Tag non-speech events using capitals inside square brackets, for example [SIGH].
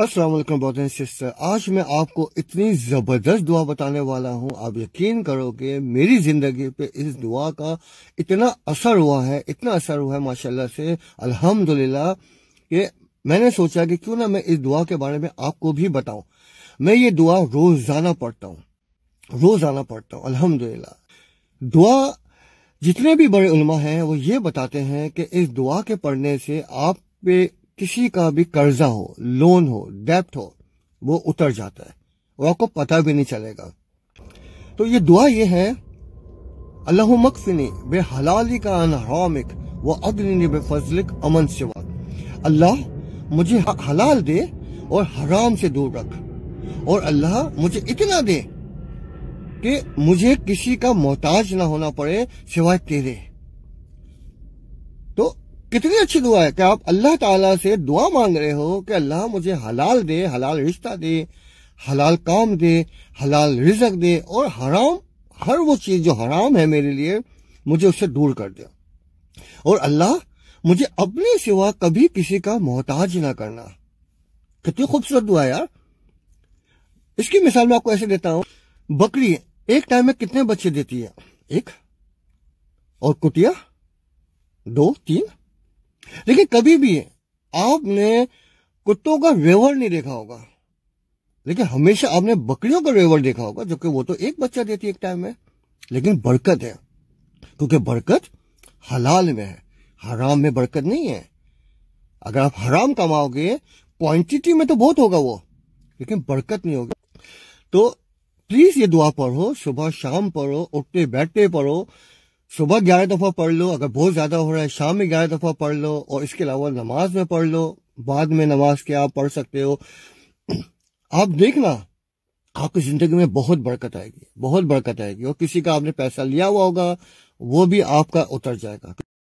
Aslam brother sister आज मैं आपको इतनी ज़बरदस्त दुआ बताने वाला हूँ आप यकीन करोगे मेरी ज़िंदगी पे इस दुआ का इतना असर हुआ है इतना असर हुआ है माशाल्लाह से अल्हम्दुलिल्लाह कि मैंने सोचा कि क्यों ना मैं इस दुआ के बारे में आपको भी बताऊं मैं ये दुआ रोज़ाना पढ़ता हूँ रोज़ाना पढ़ता हूँ अलहमदिल्ला दुआ जितने भी बड़े उलमा हैं वो ये बताते हैं कि इस दुआ के पढ़ने से आप पे किसी का भी कर्जा हो लोन हो डेप्ट हो वो उतर जाता है और आपको पता भी नहीं चलेगा तो ये दुआ ये है अल्लाह मकफिनी बे हलाली का अनहरामिक व अग्नि बे फजलिक अमन सिवा अल्लाह मुझे हलाल दे और हराम से दूर रख और अल्लाह मुझे इतना दे कि मुझे किसी का मोहताज ना होना पड़े सिवाय तेरे तो कितनी अच्छी दुआ है कि आप अल्लाह ताला से दुआ मांग रहे हो कि अल्लाह मुझे हलाल दे हलाल रिश्ता दे हलाल काम दे हलाल रिजक दे और हराम हर वो चीज़ जो हराम है मेरे लिए मुझे उससे दूर कर दे और अल्लाह मुझे अपने सिवा कभी किसी का मोहताज ना करना कितनी खूबसूरत दुआ यार इसकी मिसाल मैं आपको ऐसे देता हूं बकरी एक टाइम में कितने बच्चे देती है एक और कुटिया दो तीन लेकिन कभी भी आपने कुत्तों का व्यवहार नहीं देखा होगा लेकिन हमेशा आपने बकरियों का व्यवहार देखा होगा जबकि वो तो एक बच्चा देती है एक टाइम में लेकिन बरकत है क्योंकि बरकत हलाल में है हराम में बरकत नहीं है अगर आप हराम कमाओगे क्वांटिटी में तो बहुत होगा वो लेकिन बरकत नहीं होगी तो प्लीज ये दुआ पढ़ो सुबह शाम पढ़ो उठते बैठते पढ़ो सुबह ग्यारह दफा पढ़ लो अगर बहुत ज्यादा हो रहा है शाम में ग्यारह दफा पढ़ लो और इसके अलावा नमाज में पढ़ लो बाद में नमाज के आप पढ़ सकते हो [CLEARS THROAT] आप देखना आपकी जिंदगी में बहुत बरकत आएगी बहुत बरकत आएगी और किसी का आपने पैसा लिया हुआ होगा वो भी आपका उतर जाएगा